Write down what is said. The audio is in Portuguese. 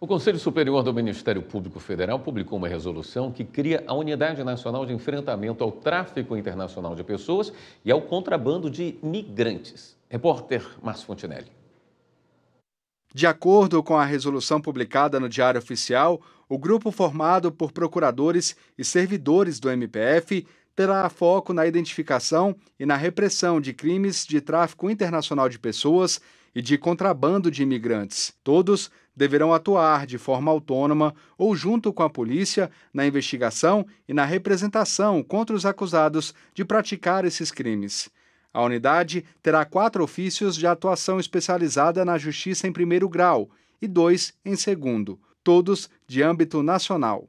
O Conselho Superior do Ministério Público Federal publicou uma resolução que cria a Unidade Nacional de Enfrentamento ao Tráfico Internacional de Pessoas e ao Contrabando de Migrantes. Repórter Márcio Fontinelli. De acordo com a resolução publicada no Diário Oficial, o grupo formado por procuradores e servidores do MPF terá foco na identificação e na repressão de crimes de tráfico internacional de pessoas e de contrabando de imigrantes. Todos deverão atuar de forma autônoma ou junto com a polícia na investigação e na representação contra os acusados de praticar esses crimes. A unidade terá quatro ofícios de atuação especializada na justiça em primeiro grau e dois em segundo, todos de âmbito nacional.